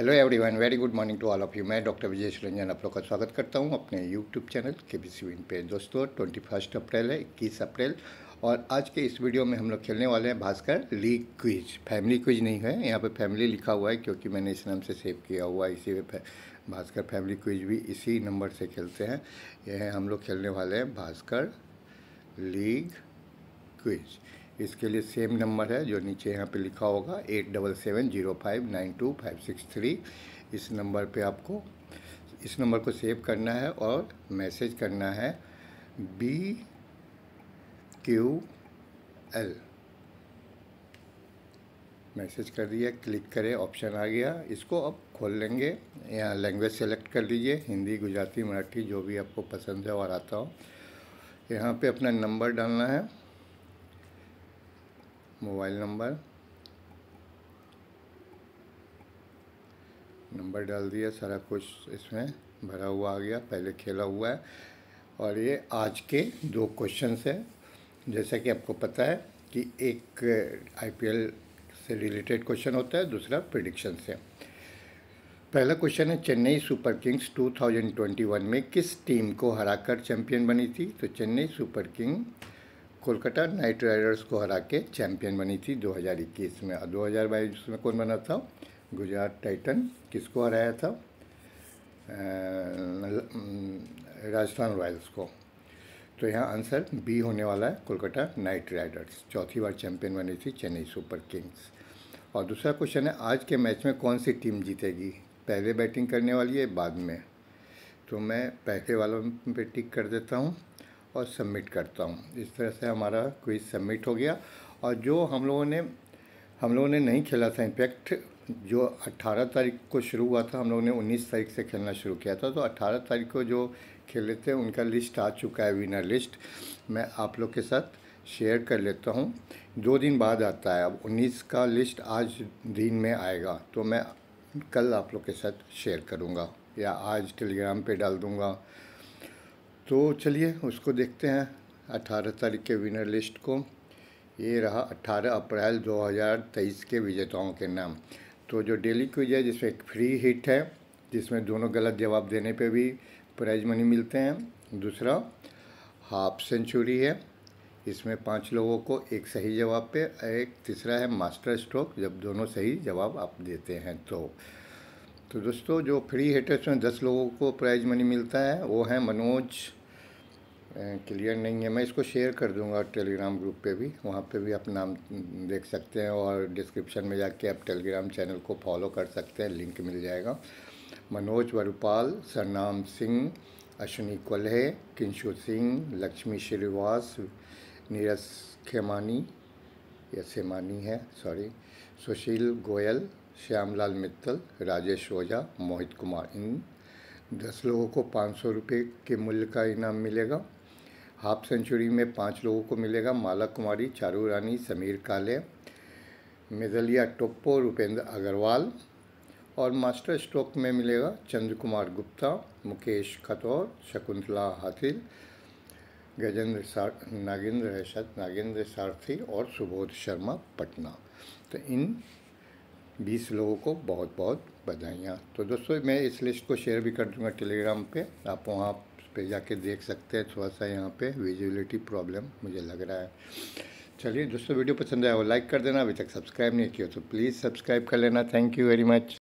hello everyone very good morning to all of you मैं doctor Vijay Ranjan आप लोग का स्वागत करता हूं अपने YouTube channel K B C पे दोस्तों ट्वेंटी फर्स्ट अप्रैल है इक्कीस अप्रैल और आज के इस वीडियो में हम लोग खेलने वाले हैं Bhaskar league quiz family quiz नहीं है यहाँ पे फैमिली लिखा हुआ है क्योंकि मैंने इस नाम से सेव किया हुआ है इसी भास्कर फैमिली क्विज भी इसी नंबर से खेलते हैं यह है हम लोग खेलने वाले हैं भास्कर लीग क्विज इसके लिए सेम नंबर है जो नीचे यहाँ पे लिखा होगा eight double seven zero five nine two five six three इस नंबर पे आपको इस नंबर को सेव करना है और मैसेज करना है बी क्यू एल मैसेज कर दिया क्लिक करें ऑप्शन आ गया इसको अब खोल लेंगे यहाँ लैंग्वेज सेलेक्ट कर लीजिए हिंदी गुजराती मराठी जो भी आपको पसंद है और आता हो यहाँ पे अपना नंबर डालना है मोबाइल नंबर नंबर डाल दिया सारा कुछ इसमें भरा हुआ आ गया पहले खेला हुआ है और ये आज के दो क्वेश्चन है जैसा कि आपको पता है कि एक आईपीएल से रिलेटेड क्वेश्चन होता है दूसरा प्रिडिक्शन से पहला क्वेश्चन है चेन्नई सुपर किंग्स 2021 में किस टीम को हराकर चैंपियन बनी थी तो Chennai Super King Kolkata Knight Riders को हरा के चैम्पियन बनी थी 2021 में और 2022 में कौन बना था गुजरात टाइटन किसको हराया था राजस्थान रॉयल्स को तो यहाँ आंसर बी होने वाला है कोलकाता नाइट राइडर्स चौथी बार चैंपियन बनी थी चेन्नई सुपर किंग्स और दूसरा क्वेश्चन है आज के मैच में कौन सी टीम जीतेगी पहले बैटिंग करने वाली है बाद में तो मैं पहले वालों पे टिक कर देता हूँ और सबमिट करता हूँ इस तरह से हमारा क्विज सबमिट हो गया और जो हम लोगों ने हम लोगों ने नहीं खेला था इनफैक्ट जो 18 तारीख को शुरू हुआ था हम लोगों ने 19 तारीख से खेलना शुरू किया था तो 18 तारीख को जो खेले थे उनका लिस्ट आ चुका है विनर लिस्ट मैं आप लोग के साथ शेयर कर लेता हूँ दो दिन बाद आता है अब 19 का लिस्ट आज दिन में आएगा तो मैं कल आप लोग के साथ शेयर करूँगा या आज टेलीग्राम पे डाल दूँगा तो चलिए उसको देखते हैं 18 तारीख के विनर लिस्ट को ये रहा 18 अप्रैल 2023 के विजेताओं के नाम तो जो डेली क्विज है जिसमें एक फ्री हिट है जिसमें दोनों गलत जवाब देने पे भी प्राइज मनी मिलते हैं दूसरा हाफ सेंचुरी है इसमें पांच लोगों को एक सही जवाब पे एक तीसरा है मास्टर स्ट्रोक जब दोनों सही जवाब आप देते हैं तो तो दोस्तों जो फ्री हिटर्स में दस लोगों को प्राइज मनी मिलता है वो है मनोज क्लियर नहीं है मैं इसको शेयर कर दूंगा टेलीग्राम ग्रुप पे भी वहाँ पे भी आप नाम देख सकते हैं और डिस्क्रिप्शन में जाके आप टेलीग्राम चैनल को फॉलो कर सकते हैं लिंक मिल जाएगा मनोज वरुपाल सरनाम सिंह अश्विनी कोल्हे किंशु सिंह लक्ष्मी श्रीवास नीरज खेमानी या सेमानी है सॉरी सुशील गोयल श्यामलाल मित्तल राजेश ओझा मोहित कुमार इन दस लोगों को पाँच सौ रुपये के मूल्य का इनाम मिलेगा हाफ सेंचुरी में पांच लोगों को मिलेगा माला कुमारी चारू रानी समीर काले मेदलिया टोप्पो रुपेंद्र अग्रवाल और मास्टर स्ट्रोक में मिलेगा चंद्र कुमार गुप्ता मुकेश खतौर शकुंतला हाथिल गजेंद्र सार नागेंद्र रशद नागेंद्र सारथी और सुबोध शर्मा पटना तो इन बीस लोगों को बहुत बहुत बधाइयाँ तो दोस्तों मैं इस लिस्ट को शेयर भी कर दूंगा टेलीग्राम पे आप वहाँ पे जाके देख सकते हैं थोड़ा सा यहाँ पे विजुअलिटी प्रॉब्लम मुझे लग रहा है चलिए दोस्तों वीडियो पसंद आया हो लाइक कर देना अभी तक सब्सक्राइब नहीं किया तो प्लीज़ सब्सक्राइब कर लेना थैंक यू वेरी मच